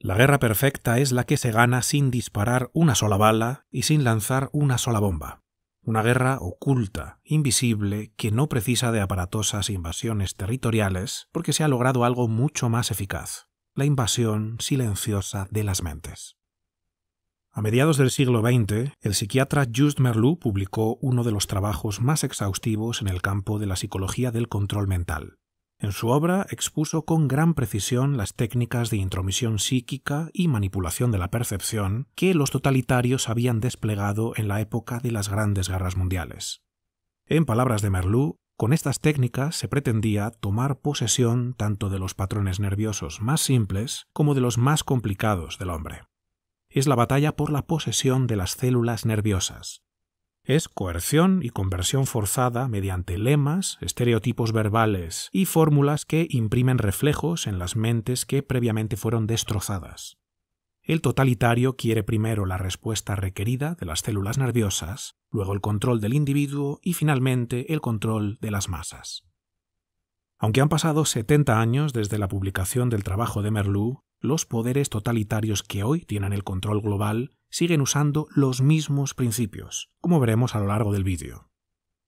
La guerra perfecta es la que se gana sin disparar una sola bala y sin lanzar una sola bomba. Una guerra oculta, invisible, que no precisa de aparatosas invasiones territoriales, porque se ha logrado algo mucho más eficaz, la invasión silenciosa de las mentes. A mediados del siglo XX, el psiquiatra Just Merleau publicó uno de los trabajos más exhaustivos en el campo de la psicología del control mental, en su obra expuso con gran precisión las técnicas de intromisión psíquica y manipulación de la percepción que los totalitarios habían desplegado en la época de las grandes guerras mundiales. En palabras de Merlú, con estas técnicas se pretendía tomar posesión tanto de los patrones nerviosos más simples como de los más complicados del hombre. Es la batalla por la posesión de las células nerviosas, es coerción y conversión forzada mediante lemas, estereotipos verbales y fórmulas que imprimen reflejos en las mentes que previamente fueron destrozadas. El totalitario quiere primero la respuesta requerida de las células nerviosas, luego el control del individuo y finalmente el control de las masas. Aunque han pasado 70 años desde la publicación del trabajo de Merleau, los poderes totalitarios que hoy tienen el control global siguen usando los mismos principios, como veremos a lo largo del vídeo.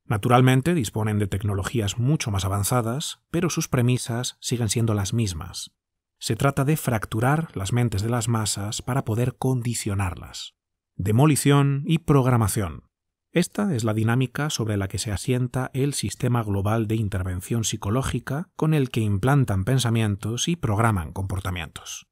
Naturalmente disponen de tecnologías mucho más avanzadas, pero sus premisas siguen siendo las mismas. Se trata de fracturar las mentes de las masas para poder condicionarlas. Demolición y programación. Esta es la dinámica sobre la que se asienta el sistema global de intervención psicológica con el que implantan pensamientos y programan comportamientos.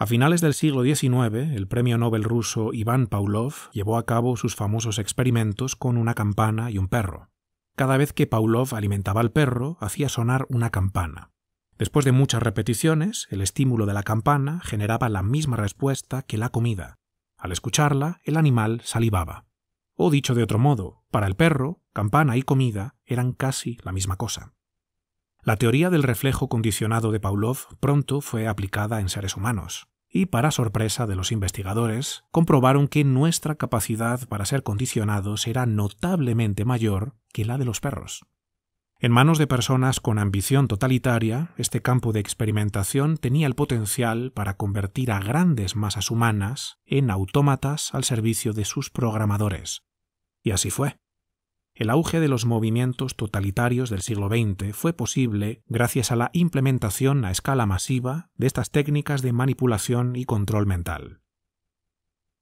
A finales del siglo XIX, el premio Nobel ruso Iván Pavlov llevó a cabo sus famosos experimentos con una campana y un perro. Cada vez que Pavlov alimentaba al perro, hacía sonar una campana. Después de muchas repeticiones, el estímulo de la campana generaba la misma respuesta que la comida. Al escucharla, el animal salivaba. O dicho de otro modo, para el perro, campana y comida eran casi la misma cosa. La teoría del reflejo condicionado de Pavlov pronto fue aplicada en seres humanos, y para sorpresa de los investigadores, comprobaron que nuestra capacidad para ser condicionados era notablemente mayor que la de los perros. En manos de personas con ambición totalitaria, este campo de experimentación tenía el potencial para convertir a grandes masas humanas en autómatas al servicio de sus programadores. Y así fue. El auge de los movimientos totalitarios del siglo XX fue posible gracias a la implementación a escala masiva de estas técnicas de manipulación y control mental.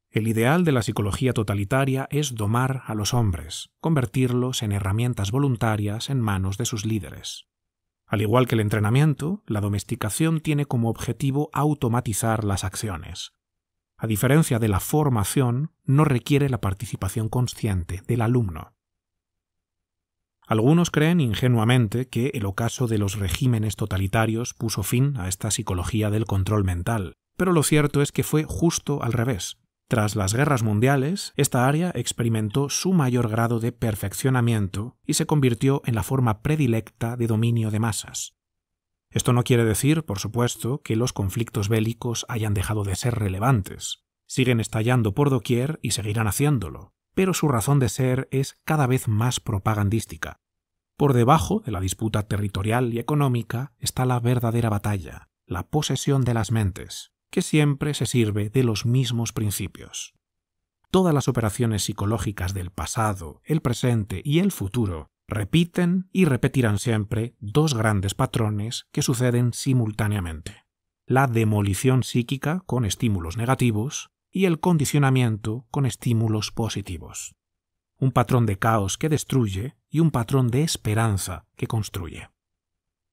El ideal de la psicología totalitaria es domar a los hombres, convertirlos en herramientas voluntarias en manos de sus líderes. Al igual que el entrenamiento, la domesticación tiene como objetivo automatizar las acciones. A diferencia de la formación, no requiere la participación consciente del alumno. Algunos creen ingenuamente que el ocaso de los regímenes totalitarios puso fin a esta psicología del control mental, pero lo cierto es que fue justo al revés. Tras las guerras mundiales, esta área experimentó su mayor grado de perfeccionamiento y se convirtió en la forma predilecta de dominio de masas. Esto no quiere decir, por supuesto, que los conflictos bélicos hayan dejado de ser relevantes. Siguen estallando por doquier y seguirán haciéndolo pero su razón de ser es cada vez más propagandística. Por debajo de la disputa territorial y económica está la verdadera batalla, la posesión de las mentes, que siempre se sirve de los mismos principios. Todas las operaciones psicológicas del pasado, el presente y el futuro repiten y repetirán siempre dos grandes patrones que suceden simultáneamente. La demolición psíquica con estímulos negativos y el condicionamiento con estímulos positivos. Un patrón de caos que destruye y un patrón de esperanza que construye.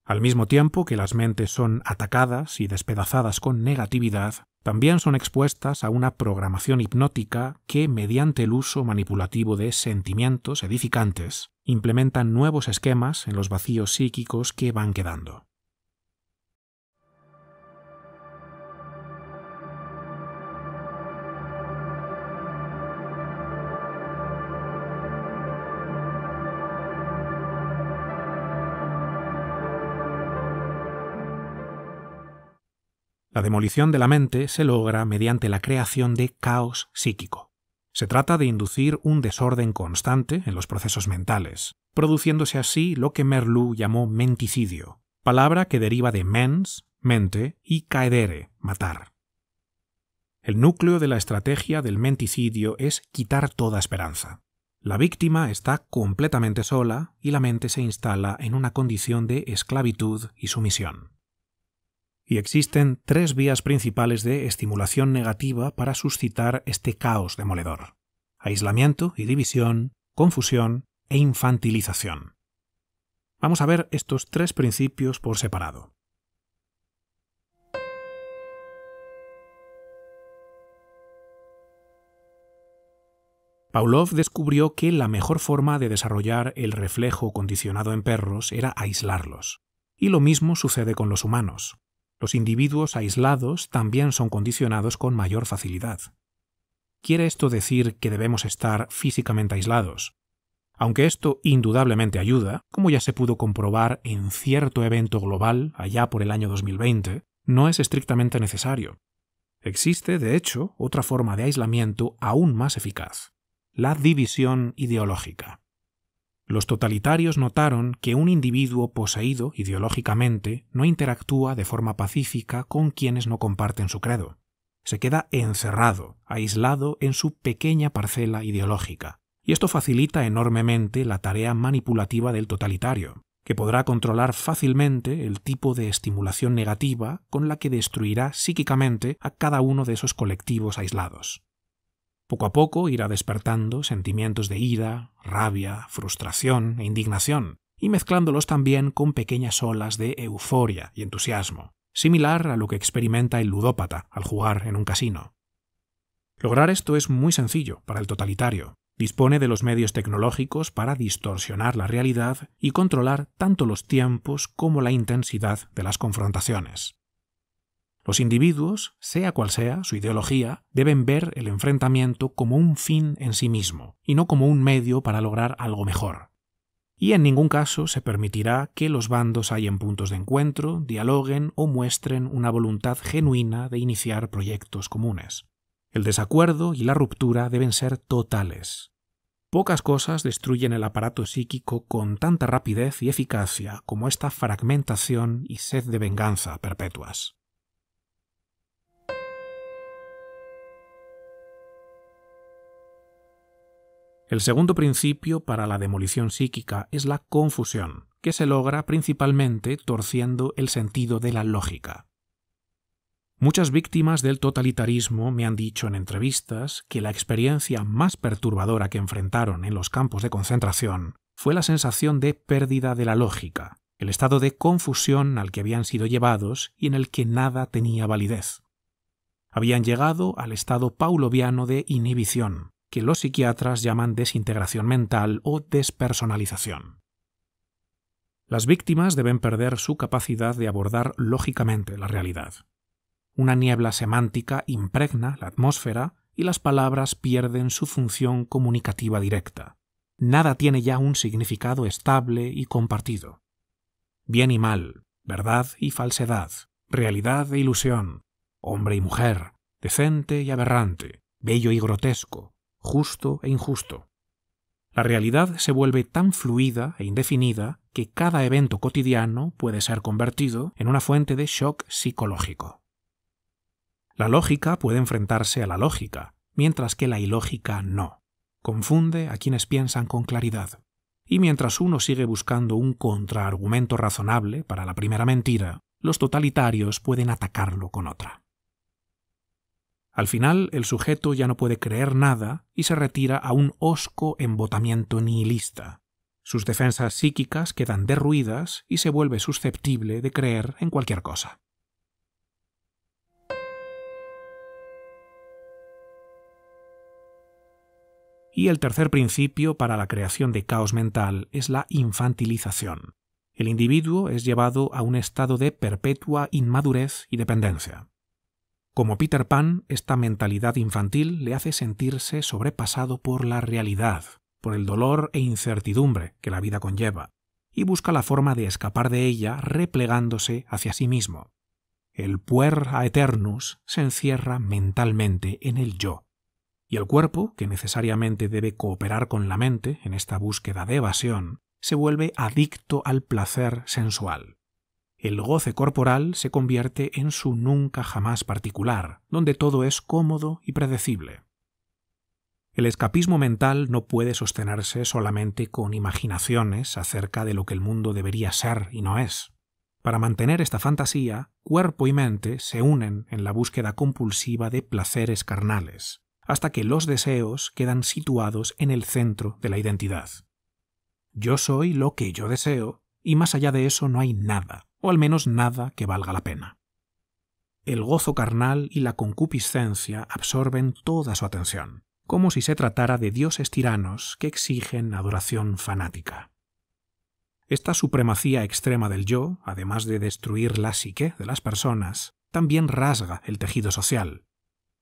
Al mismo tiempo que las mentes son atacadas y despedazadas con negatividad, también son expuestas a una programación hipnótica que, mediante el uso manipulativo de sentimientos edificantes, implementan nuevos esquemas en los vacíos psíquicos que van quedando. La demolición de la mente se logra mediante la creación de caos psíquico. Se trata de inducir un desorden constante en los procesos mentales, produciéndose así lo que Merleau llamó menticidio, palabra que deriva de mens, mente, y caedere, matar. El núcleo de la estrategia del menticidio es quitar toda esperanza. La víctima está completamente sola y la mente se instala en una condición de esclavitud y sumisión. Y existen tres vías principales de estimulación negativa para suscitar este caos demoledor. Aislamiento y división, confusión e infantilización. Vamos a ver estos tres principios por separado. Pavlov descubrió que la mejor forma de desarrollar el reflejo condicionado en perros era aislarlos. Y lo mismo sucede con los humanos los individuos aislados también son condicionados con mayor facilidad. ¿Quiere esto decir que debemos estar físicamente aislados? Aunque esto indudablemente ayuda, como ya se pudo comprobar en cierto evento global allá por el año 2020, no es estrictamente necesario. Existe, de hecho, otra forma de aislamiento aún más eficaz, la división ideológica. Los totalitarios notaron que un individuo poseído ideológicamente no interactúa de forma pacífica con quienes no comparten su credo. Se queda encerrado, aislado en su pequeña parcela ideológica. Y esto facilita enormemente la tarea manipulativa del totalitario, que podrá controlar fácilmente el tipo de estimulación negativa con la que destruirá psíquicamente a cada uno de esos colectivos aislados. Poco a poco irá despertando sentimientos de ira, rabia, frustración e indignación, y mezclándolos también con pequeñas olas de euforia y entusiasmo, similar a lo que experimenta el ludópata al jugar en un casino. Lograr esto es muy sencillo para el totalitario. Dispone de los medios tecnológicos para distorsionar la realidad y controlar tanto los tiempos como la intensidad de las confrontaciones. Los individuos, sea cual sea su ideología, deben ver el enfrentamiento como un fin en sí mismo, y no como un medio para lograr algo mejor. Y en ningún caso se permitirá que los bandos hayan puntos de encuentro, dialoguen o muestren una voluntad genuina de iniciar proyectos comunes. El desacuerdo y la ruptura deben ser totales, Pocas cosas destruyen el aparato psíquico con tanta rapidez y eficacia como esta fragmentación y sed de venganza perpetuas. El segundo principio para la demolición psíquica es la confusión, que se logra principalmente torciendo el sentido de la lógica. Muchas víctimas del totalitarismo me han dicho en entrevistas que la experiencia más perturbadora que enfrentaron en los campos de concentración fue la sensación de pérdida de la lógica, el estado de confusión al que habían sido llevados y en el que nada tenía validez. Habían llegado al estado pauloviano de inhibición, que los psiquiatras llaman desintegración mental o despersonalización. Las víctimas deben perder su capacidad de abordar lógicamente la realidad. Una niebla semántica impregna la atmósfera y las palabras pierden su función comunicativa directa. Nada tiene ya un significado estable y compartido. Bien y mal, verdad y falsedad, realidad e ilusión, hombre y mujer, decente y aberrante, bello y grotesco, justo e injusto. La realidad se vuelve tan fluida e indefinida que cada evento cotidiano puede ser convertido en una fuente de shock psicológico. La lógica puede enfrentarse a la lógica, mientras que la ilógica no. Confunde a quienes piensan con claridad. Y mientras uno sigue buscando un contraargumento razonable para la primera mentira, los totalitarios pueden atacarlo con otra. Al final, el sujeto ya no puede creer nada y se retira a un hosco embotamiento nihilista. Sus defensas psíquicas quedan derruidas y se vuelve susceptible de creer en cualquier cosa. Y el tercer principio para la creación de caos mental es la infantilización. El individuo es llevado a un estado de perpetua inmadurez y dependencia. Como Peter Pan, esta mentalidad infantil le hace sentirse sobrepasado por la realidad, por el dolor e incertidumbre que la vida conlleva, y busca la forma de escapar de ella replegándose hacia sí mismo. El puer a eternus se encierra mentalmente en el yo, y el cuerpo, que necesariamente debe cooperar con la mente en esta búsqueda de evasión, se vuelve adicto al placer sensual el goce corporal se convierte en su nunca jamás particular, donde todo es cómodo y predecible. El escapismo mental no puede sostenerse solamente con imaginaciones acerca de lo que el mundo debería ser y no es. Para mantener esta fantasía, cuerpo y mente se unen en la búsqueda compulsiva de placeres carnales, hasta que los deseos quedan situados en el centro de la identidad. Yo soy lo que yo deseo, y más allá de eso no hay nada o al menos nada que valga la pena. El gozo carnal y la concupiscencia absorben toda su atención, como si se tratara de dioses tiranos que exigen adoración fanática. Esta supremacía extrema del yo, además de destruir la psique de las personas, también rasga el tejido social.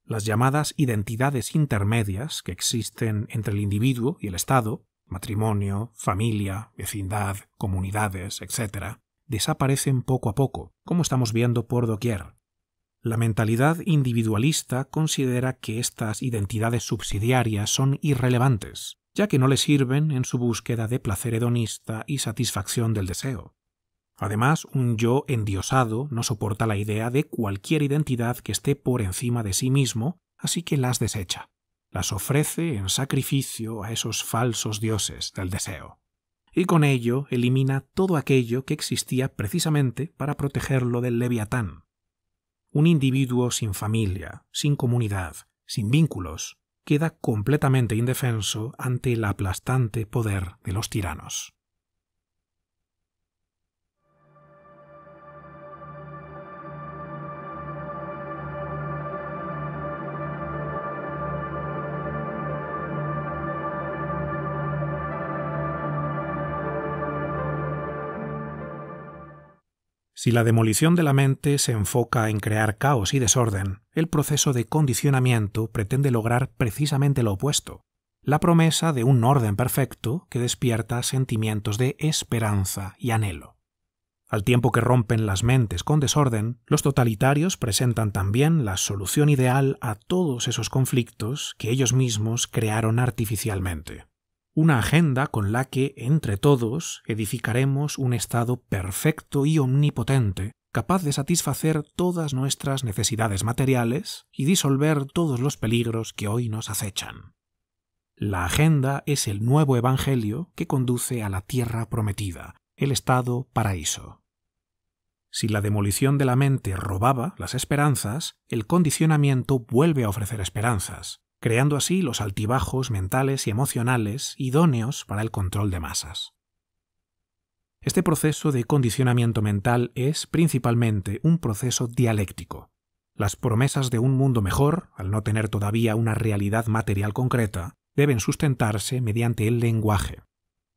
Las llamadas identidades intermedias que existen entre el individuo y el Estado, matrimonio, familia, vecindad, comunidades, etc., desaparecen poco a poco, como estamos viendo por doquier. La mentalidad individualista considera que estas identidades subsidiarias son irrelevantes, ya que no le sirven en su búsqueda de placer hedonista y satisfacción del deseo. Además, un yo endiosado no soporta la idea de cualquier identidad que esté por encima de sí mismo, así que las desecha. Las ofrece en sacrificio a esos falsos dioses del deseo y con ello elimina todo aquello que existía precisamente para protegerlo del leviatán. Un individuo sin familia, sin comunidad, sin vínculos, queda completamente indefenso ante el aplastante poder de los tiranos. Si la demolición de la mente se enfoca en crear caos y desorden, el proceso de condicionamiento pretende lograr precisamente lo opuesto, la promesa de un orden perfecto que despierta sentimientos de esperanza y anhelo. Al tiempo que rompen las mentes con desorden, los totalitarios presentan también la solución ideal a todos esos conflictos que ellos mismos crearon artificialmente una agenda con la que, entre todos, edificaremos un Estado perfecto y omnipotente, capaz de satisfacer todas nuestras necesidades materiales y disolver todos los peligros que hoy nos acechan. La agenda es el nuevo Evangelio que conduce a la tierra prometida, el Estado paraíso. Si la demolición de la mente robaba las esperanzas, el condicionamiento vuelve a ofrecer esperanzas, creando así los altibajos mentales y emocionales idóneos para el control de masas. Este proceso de condicionamiento mental es principalmente un proceso dialéctico. Las promesas de un mundo mejor, al no tener todavía una realidad material concreta, deben sustentarse mediante el lenguaje,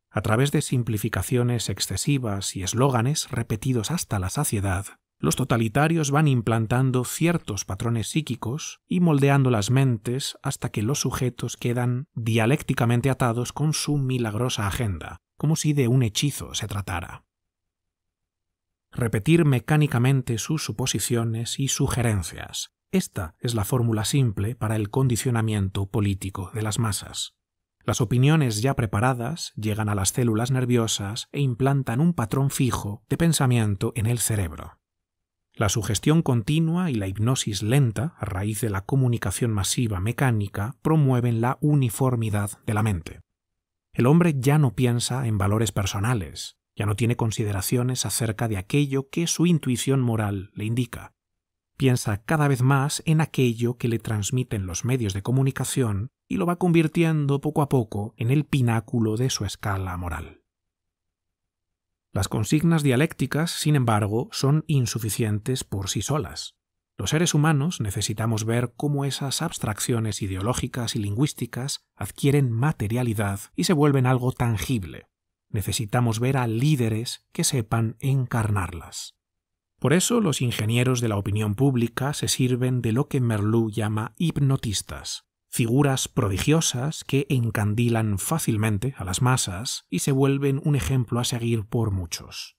a través de simplificaciones excesivas y eslóganes repetidos hasta la saciedad, los totalitarios van implantando ciertos patrones psíquicos y moldeando las mentes hasta que los sujetos quedan dialécticamente atados con su milagrosa agenda, como si de un hechizo se tratara. Repetir mecánicamente sus suposiciones y sugerencias. Esta es la fórmula simple para el condicionamiento político de las masas. Las opiniones ya preparadas llegan a las células nerviosas e implantan un patrón fijo de pensamiento en el cerebro. La sugestión continua y la hipnosis lenta, a raíz de la comunicación masiva mecánica, promueven la uniformidad de la mente. El hombre ya no piensa en valores personales, ya no tiene consideraciones acerca de aquello que su intuición moral le indica. Piensa cada vez más en aquello que le transmiten los medios de comunicación y lo va convirtiendo poco a poco en el pináculo de su escala moral. Las consignas dialécticas, sin embargo, son insuficientes por sí solas. Los seres humanos necesitamos ver cómo esas abstracciones ideológicas y lingüísticas adquieren materialidad y se vuelven algo tangible. Necesitamos ver a líderes que sepan encarnarlas. Por eso los ingenieros de la opinión pública se sirven de lo que Merlú llama hipnotistas, figuras prodigiosas que encandilan fácilmente a las masas y se vuelven un ejemplo a seguir por muchos.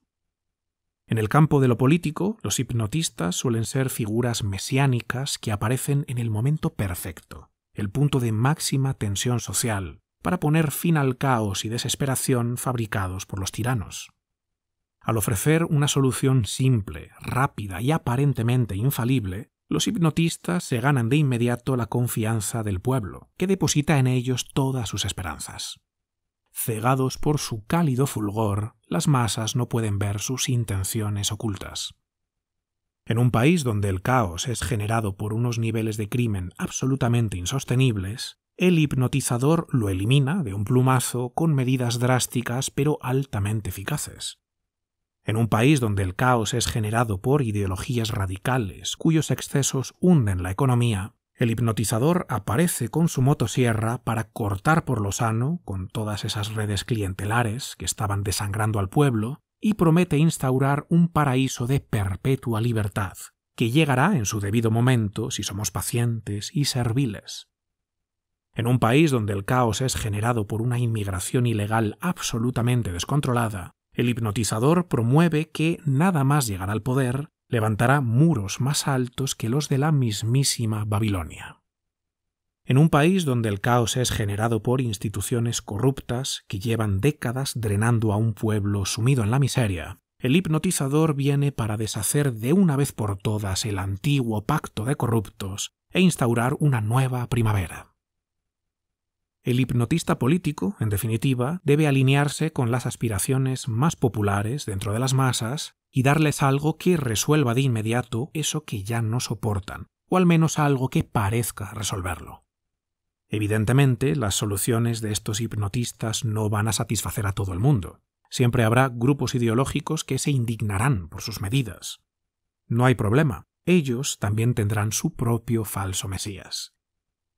En el campo de lo político, los hipnotistas suelen ser figuras mesiánicas que aparecen en el momento perfecto, el punto de máxima tensión social, para poner fin al caos y desesperación fabricados por los tiranos. Al ofrecer una solución simple, rápida y aparentemente infalible, los hipnotistas se ganan de inmediato la confianza del pueblo, que deposita en ellos todas sus esperanzas. Cegados por su cálido fulgor, las masas no pueden ver sus intenciones ocultas. En un país donde el caos es generado por unos niveles de crimen absolutamente insostenibles, el hipnotizador lo elimina de un plumazo con medidas drásticas pero altamente eficaces. En un país donde el caos es generado por ideologías radicales cuyos excesos hunden la economía, el hipnotizador aparece con su motosierra para cortar por lo sano con todas esas redes clientelares que estaban desangrando al pueblo y promete instaurar un paraíso de perpetua libertad, que llegará en su debido momento si somos pacientes y serviles. En un país donde el caos es generado por una inmigración ilegal absolutamente descontrolada, el hipnotizador promueve que, nada más llegar al poder, levantará muros más altos que los de la mismísima Babilonia. En un país donde el caos es generado por instituciones corruptas que llevan décadas drenando a un pueblo sumido en la miseria, el hipnotizador viene para deshacer de una vez por todas el antiguo pacto de corruptos e instaurar una nueva primavera. El hipnotista político, en definitiva, debe alinearse con las aspiraciones más populares dentro de las masas y darles algo que resuelva de inmediato eso que ya no soportan, o al menos algo que parezca resolverlo. Evidentemente, las soluciones de estos hipnotistas no van a satisfacer a todo el mundo. Siempre habrá grupos ideológicos que se indignarán por sus medidas. No hay problema, ellos también tendrán su propio falso Mesías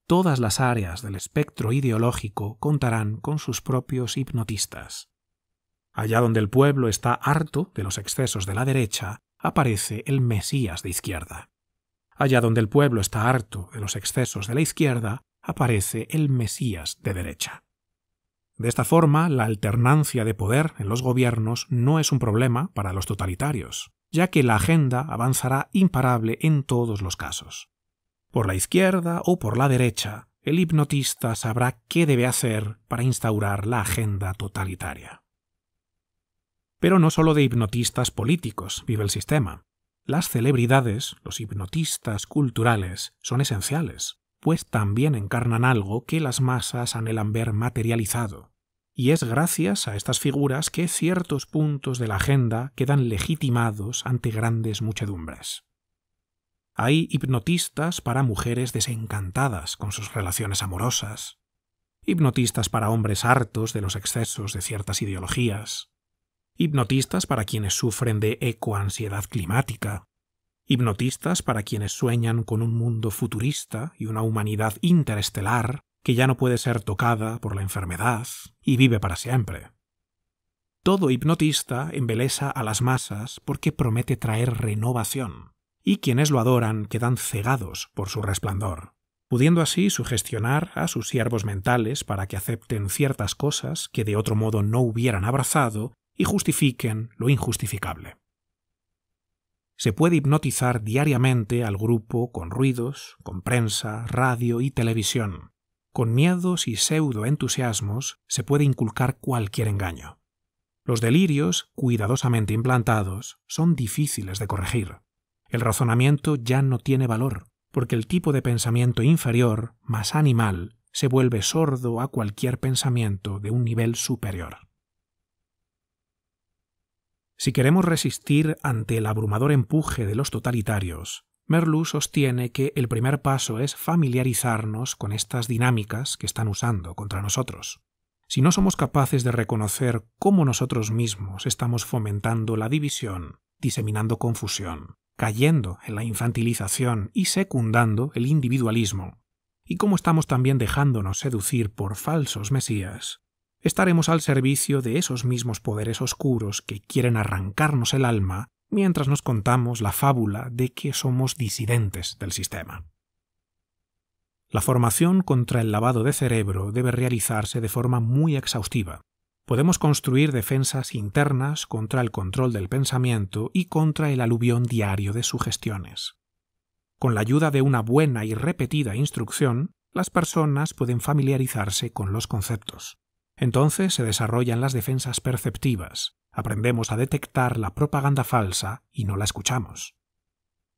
todas las áreas del espectro ideológico contarán con sus propios hipnotistas. Allá donde el pueblo está harto de los excesos de la derecha, aparece el Mesías de izquierda. Allá donde el pueblo está harto de los excesos de la izquierda, aparece el Mesías de derecha. De esta forma, la alternancia de poder en los gobiernos no es un problema para los totalitarios, ya que la agenda avanzará imparable en todos los casos por la izquierda o por la derecha, el hipnotista sabrá qué debe hacer para instaurar la agenda totalitaria. Pero no solo de hipnotistas políticos vive el sistema. Las celebridades, los hipnotistas culturales, son esenciales, pues también encarnan algo que las masas anhelan ver materializado. Y es gracias a estas figuras que ciertos puntos de la agenda quedan legitimados ante grandes muchedumbres. Hay hipnotistas para mujeres desencantadas con sus relaciones amorosas, hipnotistas para hombres hartos de los excesos de ciertas ideologías, hipnotistas para quienes sufren de ecoansiedad climática, hipnotistas para quienes sueñan con un mundo futurista y una humanidad interestelar que ya no puede ser tocada por la enfermedad y vive para siempre. Todo hipnotista embelesa a las masas porque promete traer renovación, y quienes lo adoran quedan cegados por su resplandor, pudiendo así sugestionar a sus siervos mentales para que acepten ciertas cosas que de otro modo no hubieran abrazado y justifiquen lo injustificable. Se puede hipnotizar diariamente al grupo con ruidos, con prensa, radio y televisión. Con miedos y pseudoentusiasmos se puede inculcar cualquier engaño. Los delirios, cuidadosamente implantados, son difíciles de corregir el razonamiento ya no tiene valor, porque el tipo de pensamiento inferior, más animal, se vuelve sordo a cualquier pensamiento de un nivel superior. Si queremos resistir ante el abrumador empuje de los totalitarios, Merlu sostiene que el primer paso es familiarizarnos con estas dinámicas que están usando contra nosotros. Si no somos capaces de reconocer cómo nosotros mismos estamos fomentando la división, diseminando confusión, cayendo en la infantilización y secundando el individualismo, y como estamos también dejándonos seducir por falsos mesías, estaremos al servicio de esos mismos poderes oscuros que quieren arrancarnos el alma mientras nos contamos la fábula de que somos disidentes del sistema. La formación contra el lavado de cerebro debe realizarse de forma muy exhaustiva, podemos construir defensas internas contra el control del pensamiento y contra el aluvión diario de sugestiones. Con la ayuda de una buena y repetida instrucción, las personas pueden familiarizarse con los conceptos. Entonces se desarrollan las defensas perceptivas, aprendemos a detectar la propaganda falsa y no la escuchamos.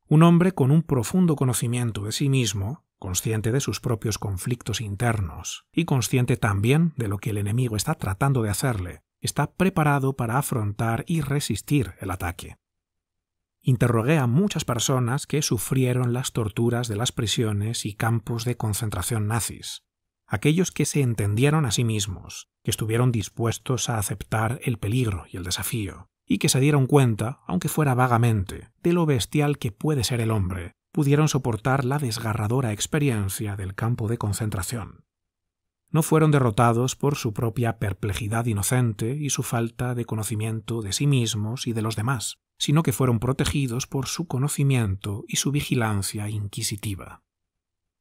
Un hombre con un profundo conocimiento de sí mismo consciente de sus propios conflictos internos y consciente también de lo que el enemigo está tratando de hacerle, está preparado para afrontar y resistir el ataque. Interrogué a muchas personas que sufrieron las torturas de las prisiones y campos de concentración nazis, aquellos que se entendieron a sí mismos, que estuvieron dispuestos a aceptar el peligro y el desafío, y que se dieron cuenta, aunque fuera vagamente, de lo bestial que puede ser el hombre, pudieron soportar la desgarradora experiencia del campo de concentración. No fueron derrotados por su propia perplejidad inocente y su falta de conocimiento de sí mismos y de los demás, sino que fueron protegidos por su conocimiento y su vigilancia inquisitiva.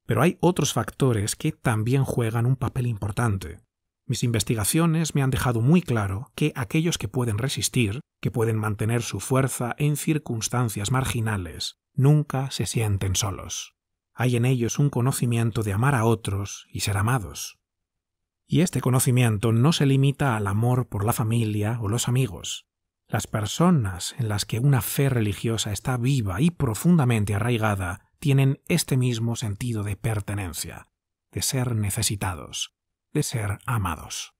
Pero hay otros factores que también juegan un papel importante. Mis investigaciones me han dejado muy claro que aquellos que pueden resistir, que pueden mantener su fuerza en circunstancias marginales, nunca se sienten solos. Hay en ellos un conocimiento de amar a otros y ser amados. Y este conocimiento no se limita al amor por la familia o los amigos. Las personas en las que una fe religiosa está viva y profundamente arraigada tienen este mismo sentido de pertenencia, de ser necesitados, de ser amados.